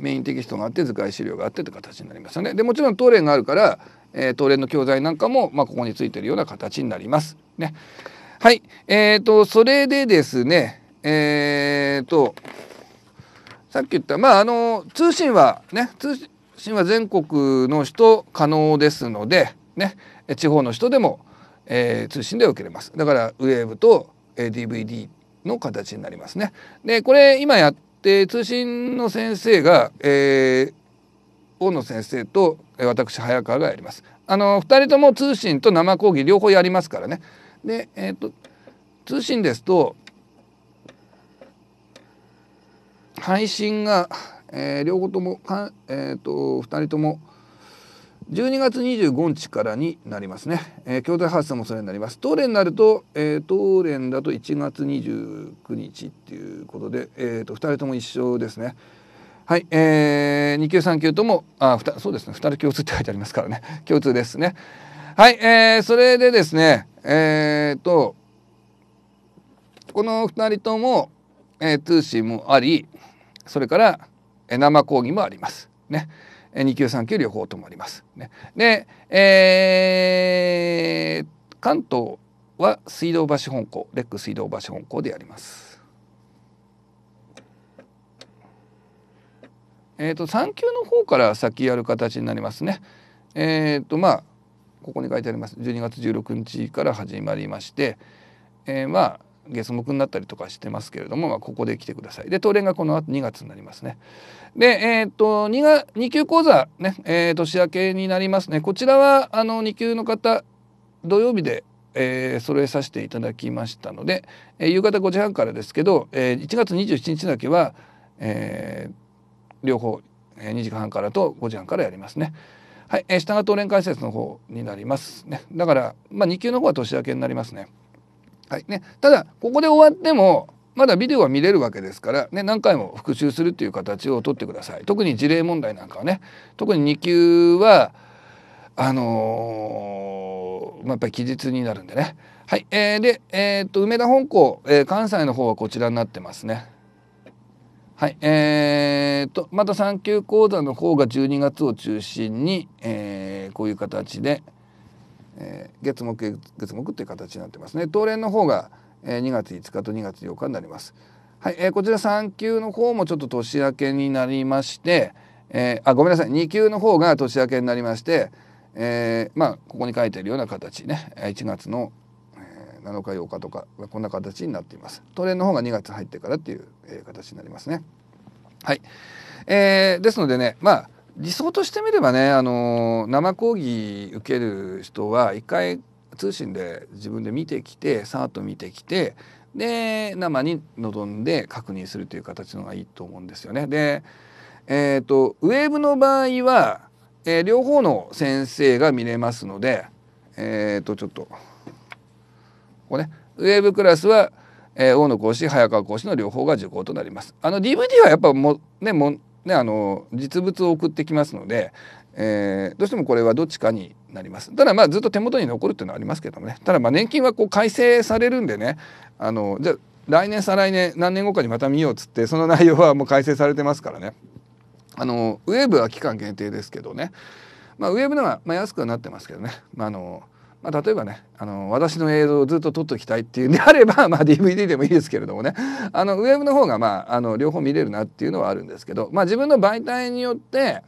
メインテキストがあって図解資料があってという形になりますよね。でもちろん当例があるから、えー、東連の教材なんかも、まあ、ここについてるような形になります。ね。はい。えっ、ー、と、それでですね、えっ、ー、と、さっき言った、まあ、あの、通信はね、通信は全国の人可能ですので、ね、地方の人でも、えー、通信で受けれます。だから、ウェーブと、えー、DVD の形になりますね。で、これ今やって通信の先生が、えー、大野先生と私早川がやります。あの2人とも通信と生講義両方やりますからね。で、えーと、通信ですと配信が、えー、両方ともか、えーと、と2人とも12月25日からになりますね。えー、兄弟ハウもそれになります。当連になると、えー、当連だと1月29日っていうことで、えーと、と2人とも一緒ですね。はい、えー、2級3級ともあふたそうですね2人共通って書いてありますからね 共通ですねはいえー、それでですねえーと、この2人とも、えー、通信もありそれから、えー、生講義もありますねえ2級3級両方ともあります、ね、で、えー、関東は水道橋本校レック水道橋本校でやりますえーと、3級の方から先やる形になりますね。えーとまあ、ここに書いてあります12月16日から始まりまして、えー、まあ月目になったりとかしてますけれども、まあ、ここで来てください。で、当連がこの後2月になりますね。で、えっ、ー、と、2 2級講座ね、えー、年明けになりますね。こちらは、あの、2級の方、土曜日で、えー、揃えさせていただきましたので、えー、夕方5時半からですけど、えー、1月27日だけは、えー、両方、え2時半からと5時半からやりますね。はい、えー、下が当連解説の方になります、ね、だから、まあ、2級の方は年明けになりますね。はいね、ただここで終わってもまだビデオは見れるわけですから、ね、何回も復習するっていう形をとってください。特に事例問題なんかはね特に2級はあのー、まあ、やっぱり期日になるんでね。はい、えー、で、えー、っと梅田本校、えー、関西の方はこちらになってますね。はい、えーと、また3級講座の方が12月を中心に、えー、こういう形で、えー、月目月木という形になってますね。東連の方が、えー、2月5日と2月8日になります。はい、えー、こちら3級の方もちょっと年明けになりまして、えー、あごめんなさい2級の方が年明けになりまして、えー、まあここに書いてあるような形ね1月の7日8日とかこんな形になっていますトレンの方が2月入ってからっていう、えー、形になりますねはい、えー、ですのでねまあ理想としてみればね、あのー、生講義受ける人は一回通信で自分で見てきてさーっと見てきてで生に臨んで確認するという形の方がいいと思うんですよね。で、えーと、ウェーブの場合は、えー、両方の先生が見れますので、えーとちょっとここねウェーブクラスは、えー、大野講師早川講師の両方が受講となります。あの DVD はやっぱもねもねあの実物を送ってきますので、えー、どうしてもこれはどっちかになります。ただまあずっと手元に残るっていうのはありますけどもねただまあ年金はこう改正されるんでねあのじゃあ来年再来年何年後かにまた見ようっつってその内容はもう改正されてますからねあのウェーブは期間限定ですけどね、まあ、ウェーブのはまあ安くはなってますけどね、まあ、あのまあ、例えばねあの私の映像をずっと撮っておきたいっていうんであれば、まあ、DVD でもいいですけれどもねあのウェブの方が、まあ、あの両方見れるなっていうのはあるんですけど、まあ、自分の媒体によって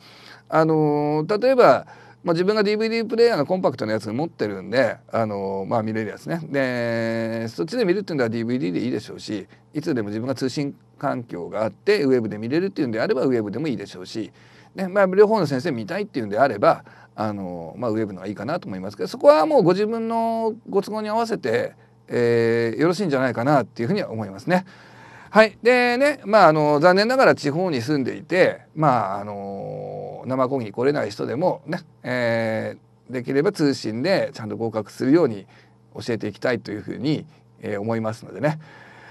あの例えばまあ、自分が DVD プレイヤーのコンパクトなやつ持ってるんで、あのまあ、見れるやつねでそっちで見るっていうのは DVD でいいでしょうしいつでも自分が通信環境があってウェブで見れるっていうんであればウェブでもいいでしょうし、ねまあ、両方の先生見たいっていうんであればあの、まあ、ウェブのがいいかなと思いますけどそこはもうご自分のご都合に合わせて、えー、よろしいんじゃないかなっていうふうには思いますね。はい、でね、まあ、あの残念ながら地方に住んでいて、まあ、あの生講義に来れない人でもね、えー、できれば通信でちゃんと合格するように教えていきたいというふうに、えー、思いますのでね、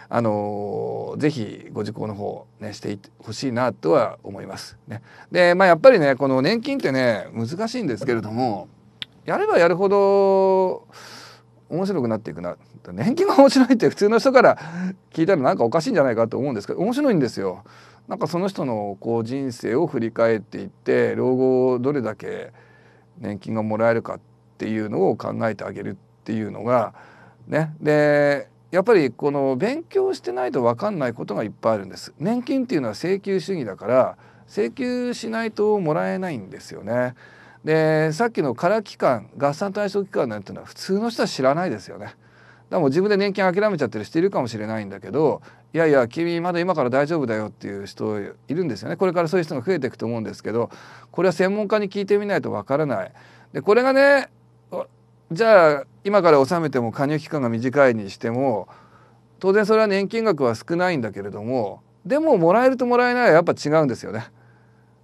あのぜひご受講の方、ね、してほしいなとは思います。ね、で、まあ、やっぱりねこの年金ってね難しいんですけれどもやればやるほど。面白くなっていくな年金が面白いって普通の人から聞いたらなんかおかしいんじゃないかと思うんですけど面白いんですよ。なんかその人のこう人生を振り返っていって老後をどれだけ年金がもらえるかっていうのを考えてあげるっていうのがねでやっぱりこの勉強してないと分かんないことがいっぱいあるんです。年金っていうのは請求主義だから請求しないともらえないんですよね。でさっきの空期間合算対象期間なんていうのは普通の人は知らないですよね。だからもう自分で年金諦めちゃってる人いるかもしれないんだけどいやいや君まだ今から大丈夫だよっていう人いるんですよねこれからそういう人が増えていくと思うんですけどこれは専門家に聞いてみないとわからない。でこれがねじゃあ今から納めても加入期間が短いにしても当然それは年金額は少ないんだけれどもでももらえるともらえないはやっぱ違うんですよね。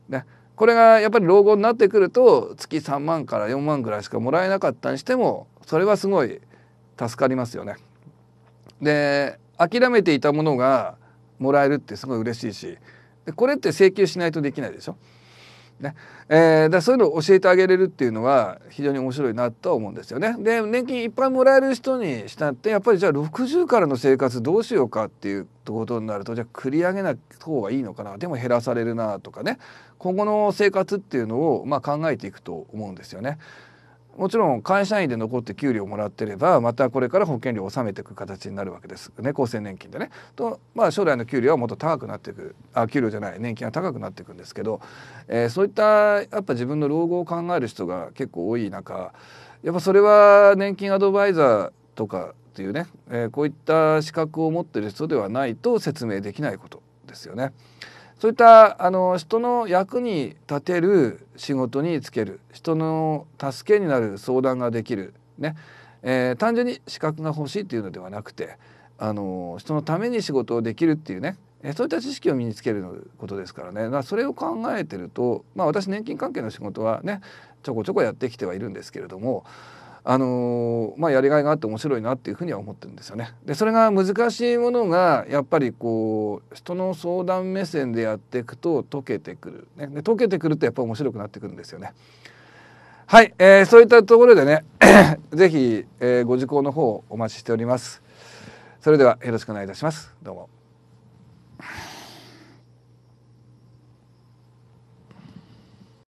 ねこれがやっぱり老後になってくると月3万から4万ぐらいしかもらえなかったにしてもそれはすごい助かりますよね。で諦めていたものがもらえるってすごい嬉しいしでこれって請求しないとできないでしょ。ねえー、だそういうのを教えてあげれるっていうのは非常に面白いなとは思うんですよね。で年金いっぱいもらえる人にしたってやっぱりじゃあ60からの生活どうしようかっていうことになるとじゃあ繰り上げない方がいいのかなでも減らされるなとかね今後の生活っていうのをまあ考えていくと思うんですよね。もちろん会社員で残って給料をもらってればまたこれから保険料を納めていく形になるわけですね厚生年金でね。とまあ将来の給料はもっと高くなっていくあ給料じゃない年金は高くなっていくんですけど、えー、そういったやっぱ自分の老後を考える人が結構多い中やっぱそれは年金アドバイザーとかっていうね、えー、こういった資格を持ってる人ではないと説明できないことですよね。そういったあの人の役に立てる仕事につける人の助けになる相談ができる、ねえー、単純に資格が欲しいっていうのではなくてあの人のために仕事をできるっていうねそういった知識を身につけることですからね、まそれを考えてると、まあ、私年金関係の仕事はねちょこちょこやってきてはいるんですけれどもあのまあ、やりがいがあって面白いなっていうふうには思ってるんですよね。でそれが難しいものがやっぱりこう人の相談目線でやっていくと解けてくる、ね、で解けてくるとやっぱ面白くなってくるんですよね。はい、えー、そういったところでね是非、えー、ご受講の方お待ちしております。それではよろしくお願いいたします。どうも。